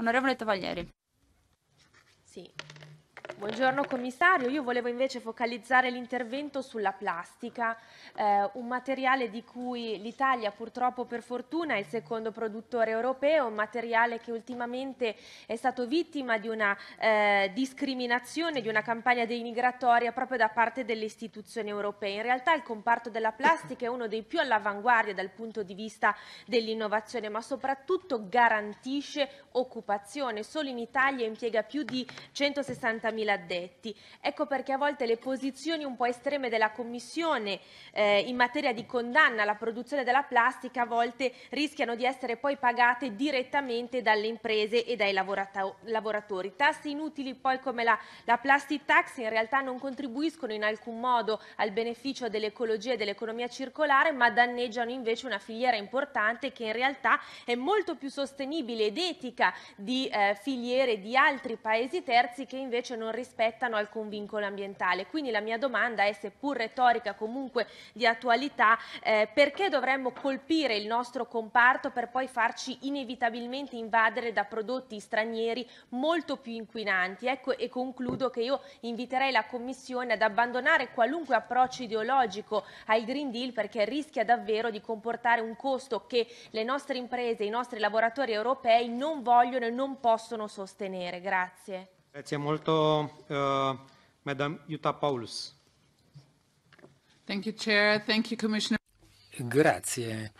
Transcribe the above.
Onorevole Cavalieri. Sì, Buongiorno commissario, io volevo invece focalizzare l'intervento sulla plastica, eh, un materiale di cui l'Italia purtroppo per fortuna è il secondo produttore europeo, un materiale che ultimamente è stato vittima di una eh, discriminazione, di una campagna denigratoria proprio da parte delle istituzioni europee. In realtà il comparto della plastica è uno dei più all'avanguardia dal punto di vista dell'innovazione, ma soprattutto garantisce occupazione. Solo in Italia impiega più di 160.000 2000 addetti. Ecco perché a volte le posizioni un po' estreme della Commissione eh, in materia di condanna alla produzione della plastica a volte rischiano di essere poi pagate direttamente dalle imprese e dai lavoratori. Tasse inutili poi come la, la plastic tax in realtà non contribuiscono in alcun modo al beneficio dell'ecologia e dell'economia circolare ma danneggiano invece una filiera importante che in realtà è molto più sostenibile ed etica di eh, filiere di altri paesi terzi che invece non rispettano alcun vincolo ambientale. Quindi la mia domanda è, seppur retorica comunque di attualità, eh, perché dovremmo colpire il nostro comparto per poi farci inevitabilmente invadere da prodotti stranieri molto più inquinanti? Ecco, e concludo che io inviterei la Commissione ad abbandonare qualunque approccio ideologico al Green Deal perché rischia davvero di comportare un costo che le nostre imprese, i nostri lavoratori europei non vogliono e non possono sostenere. Grazie. Grazie molto, uh, eh, Madam Jutta Paulus. Thank you, Chair. Thank you, Commissioner. Grazie.